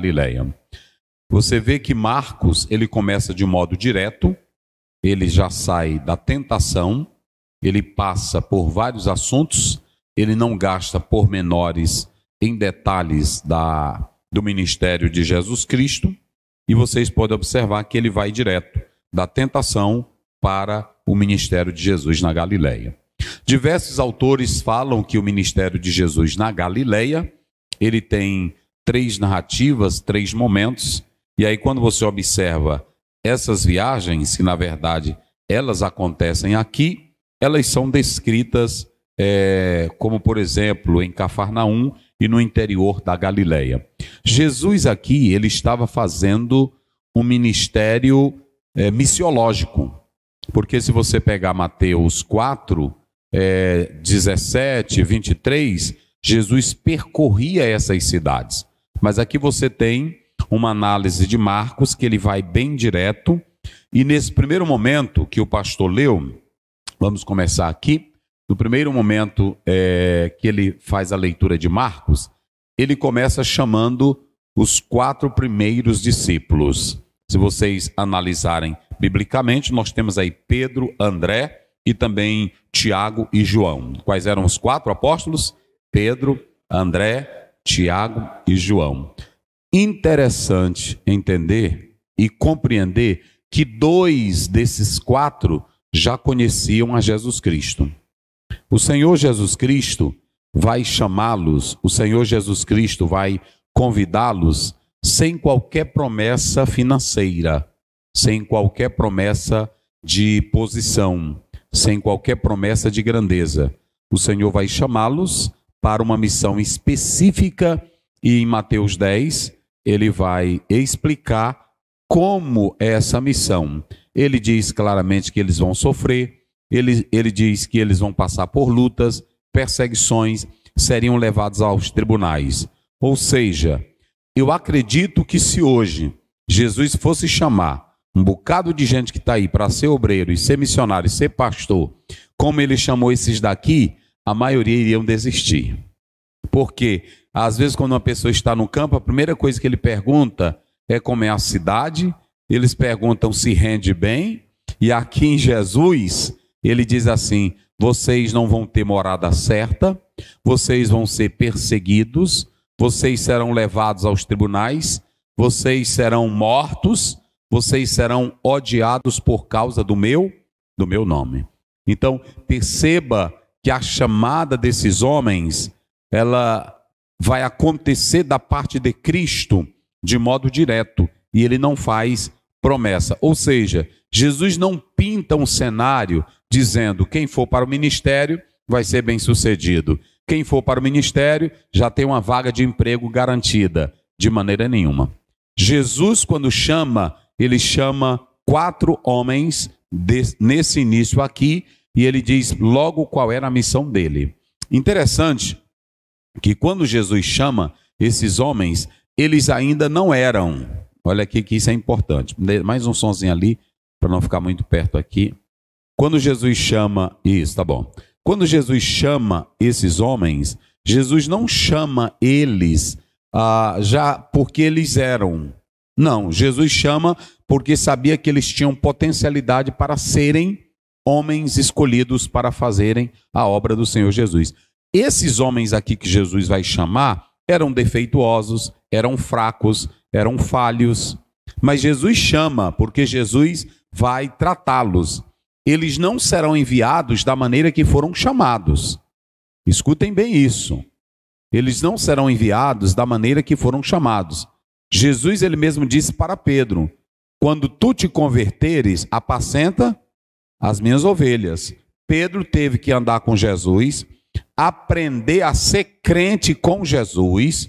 Galileia. Você vê que Marcos, ele começa de modo direto, ele já sai da tentação, ele passa por vários assuntos, ele não gasta pormenores em detalhes da, do ministério de Jesus Cristo, e vocês podem observar que ele vai direto da tentação para o ministério de Jesus na Galileia. Diversos autores falam que o ministério de Jesus na Galileia, ele tem três narrativas, três momentos. E aí, quando você observa essas viagens, que na verdade elas acontecem aqui, elas são descritas é, como, por exemplo, em Cafarnaum e no interior da Galileia. Jesus aqui, ele estava fazendo um ministério é, missiológico, porque se você pegar Mateus 4, é, 17, 23, Jesus percorria essas cidades. Mas aqui você tem uma análise de Marcos que ele vai bem direto. E nesse primeiro momento que o pastor leu, vamos começar aqui. No primeiro momento é, que ele faz a leitura de Marcos, ele começa chamando os quatro primeiros discípulos. Se vocês analisarem biblicamente, nós temos aí Pedro, André e também Tiago e João. Quais eram os quatro apóstolos? Pedro, André, Tiago e João. Interessante entender e compreender que dois desses quatro já conheciam a Jesus Cristo. O Senhor Jesus Cristo vai chamá-los, o Senhor Jesus Cristo vai convidá-los sem qualquer promessa financeira, sem qualquer promessa de posição, sem qualquer promessa de grandeza. O Senhor vai chamá-los para uma missão específica, e em Mateus 10, ele vai explicar como é essa missão. Ele diz claramente que eles vão sofrer, ele, ele diz que eles vão passar por lutas, perseguições, seriam levados aos tribunais. Ou seja, eu acredito que se hoje Jesus fosse chamar um bocado de gente que está aí para ser obreiro e ser missionário e ser pastor, como ele chamou esses daqui, a maioria iriam desistir. Porque, às vezes, quando uma pessoa está no campo, a primeira coisa que ele pergunta é como é a cidade, eles perguntam se rende bem, e aqui em Jesus, ele diz assim: vocês não vão ter morada certa, vocês vão ser perseguidos, vocês serão levados aos tribunais, vocês serão mortos, vocês serão odiados por causa do meu, do meu nome. Então, perceba que a chamada desses homens ela vai acontecer da parte de Cristo de modo direto e ele não faz promessa. Ou seja, Jesus não pinta um cenário dizendo quem for para o ministério vai ser bem sucedido, quem for para o ministério já tem uma vaga de emprego garantida, de maneira nenhuma. Jesus, quando chama, ele chama quatro homens de, nesse início aqui e ele diz logo qual era a missão dele. Interessante que quando Jesus chama esses homens, eles ainda não eram. Olha aqui que isso é importante. Mais um sonzinho ali, para não ficar muito perto aqui. Quando Jesus chama. Isso, tá bom. Quando Jesus chama esses homens, Jesus não chama eles ah, já porque eles eram. Não, Jesus chama porque sabia que eles tinham potencialidade para serem homens escolhidos para fazerem a obra do Senhor Jesus. Esses homens aqui que Jesus vai chamar eram defeituosos, eram fracos, eram falhos, mas Jesus chama porque Jesus vai tratá-los. Eles não serão enviados da maneira que foram chamados. Escutem bem isso. Eles não serão enviados da maneira que foram chamados. Jesus ele mesmo disse para Pedro: "Quando tu te converteres, apacenta as minhas ovelhas. Pedro teve que andar com Jesus, aprender a ser crente com Jesus.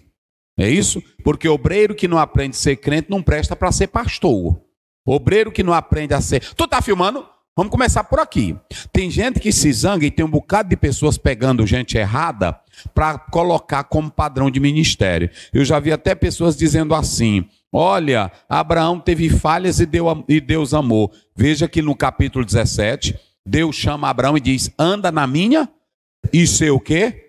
É isso? Porque obreiro que não aprende a ser crente não presta para ser pastor. Obreiro que não aprende a ser. Tu tá filmando? Vamos começar por aqui. Tem gente que se zanga e tem um bocado de pessoas pegando gente errada para colocar como padrão de ministério. Eu já vi até pessoas dizendo assim: Olha, Abraão teve falhas e, Deus amou. Veja que no capítulo 17, Deus chama Abraão e diz: anda na minha e sei o quê?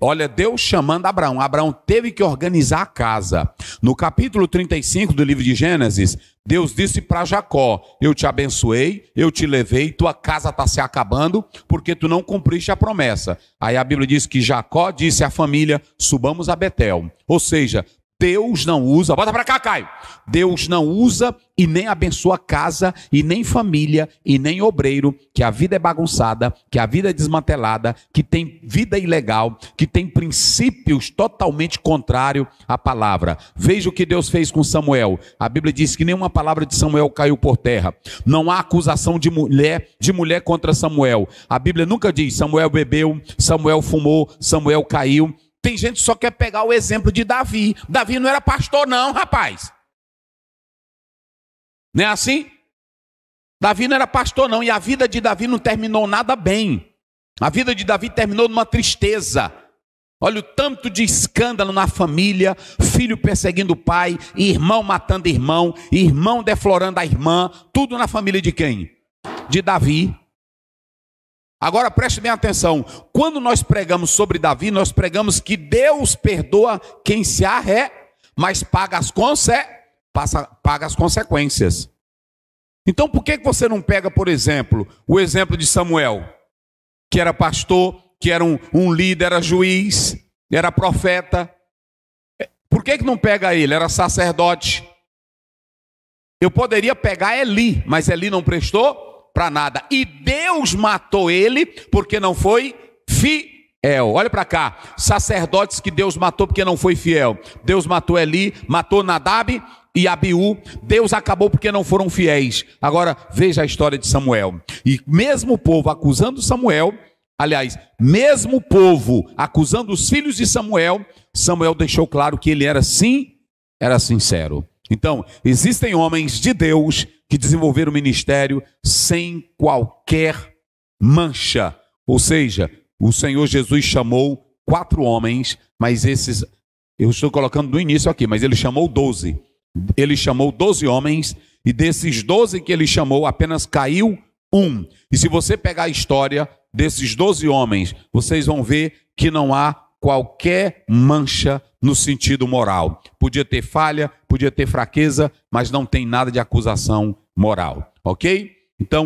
Olha, Deus chamando Abraão. Abraão teve que organizar a casa. No capítulo 35 do livro de Gênesis, Deus disse para Jacó: Eu te abençoei, eu te levei, tua casa está se acabando, porque tu não cumpriste a promessa. Aí a Bíblia diz que Jacó disse à família: Subamos a Betel. Ou seja, Deus não usa, bota para cá, Caio. Deus não usa e nem abençoa casa, e nem família, e nem obreiro, que a vida é bagunçada, que a vida é desmantelada, que tem vida ilegal, que tem princípios totalmente contrário à palavra. Veja o que Deus fez com Samuel. A Bíblia diz que nenhuma palavra de Samuel caiu por terra. Não há acusação de mulher, de mulher contra Samuel. A Bíblia nunca diz Samuel bebeu, Samuel fumou, Samuel caiu. Tem gente que só quer pegar o exemplo de Davi. Davi não era pastor, não, rapaz. Não é assim? Davi não era pastor, não, e a vida de Davi não terminou nada bem. A vida de Davi terminou numa tristeza. Olha o tanto de escândalo na família, filho perseguindo o pai, irmão matando irmão, irmão deflorando a irmã, tudo na família de quem? De Davi. Agora preste bem atenção: quando nós pregamos sobre Davi, nós pregamos que Deus perdoa quem se arré, mas paga as, conse passa, paga as consequências. Então por que você não pega, por exemplo, o exemplo de Samuel, que era pastor, que era um, um líder, era juiz, era profeta? É, por que, que não pega ele? Era sacerdote. Eu poderia pegar Eli, mas Eli não prestou para nada. E Deus matou ele porque não foi fiel. Olha para cá, sacerdotes que Deus matou porque não foi fiel. Deus matou Eli, matou Nadab e Abiú. Deus acabou porque não foram fiéis. Agora veja a história de Samuel. E mesmo o povo acusando Samuel, aliás, mesmo o povo acusando os filhos de Samuel, Samuel deixou claro que ele era sim, era sincero. Então, existem homens de Deus que desenvolveram o ministério sem qualquer mancha. Ou seja, o Senhor Jesus chamou quatro homens, mas esses, eu estou colocando no início aqui, mas ele chamou doze. Ele chamou doze homens, e desses doze que ele chamou, apenas caiu um. E se você pegar a história desses doze homens, vocês vão ver que não há qualquer mancha no sentido moral. Podia ter falha, podia ter fraqueza, mas não tem nada de acusação moral, ok? Então